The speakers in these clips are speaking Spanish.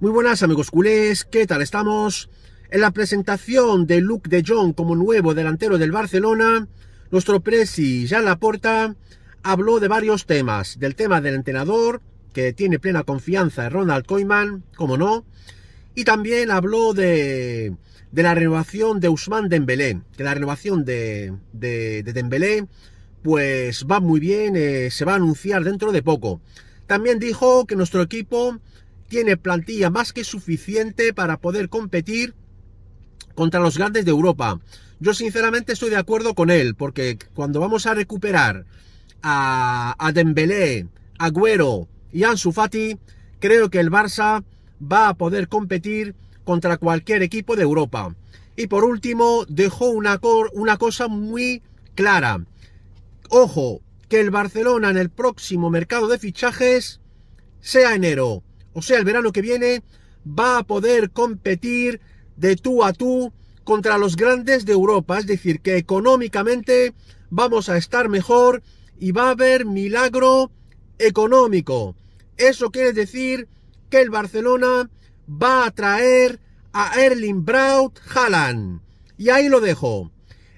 Muy buenas amigos culés, ¿qué tal estamos? En la presentación de Luke de Jong como nuevo delantero del Barcelona, nuestro presi Jean Laporta habló de varios temas, del tema del entrenador, que tiene plena confianza en Ronald Koeman, como no, y también habló de, la renovación de Usman Dembélé, que la renovación de, de, Dembélé pues va muy bien, eh, se va a anunciar dentro de poco. También dijo que nuestro equipo tiene plantilla más que suficiente para poder competir contra los grandes de Europa. Yo sinceramente estoy de acuerdo con él, porque cuando vamos a recuperar a, a Dembélé, Agüero y a Fati, creo que el Barça va a poder competir contra cualquier equipo de Europa. Y por último, dejó una, una cosa muy clara. Ojo, que el Barcelona en el próximo mercado de fichajes sea enero. O sea, el verano que viene va a poder competir de tú a tú contra los grandes de Europa. Es decir, que económicamente vamos a estar mejor y va a haber milagro económico. Eso quiere decir que el Barcelona va a traer a Erling Braut Haaland. Y ahí lo dejo.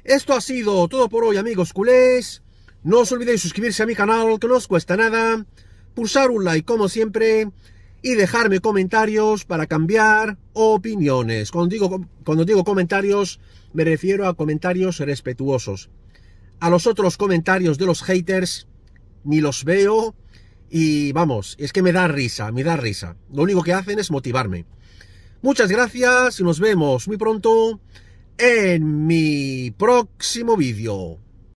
Esto ha sido todo por hoy, amigos culés. No os olvidéis suscribirse a mi canal, que no os cuesta nada. Pulsar un like, como siempre y dejarme comentarios para cambiar opiniones. Cuando digo, cuando digo comentarios, me refiero a comentarios respetuosos. A los otros comentarios de los haters ni los veo y vamos, es que me da risa, me da risa. Lo único que hacen es motivarme. Muchas gracias y nos vemos muy pronto en mi próximo vídeo.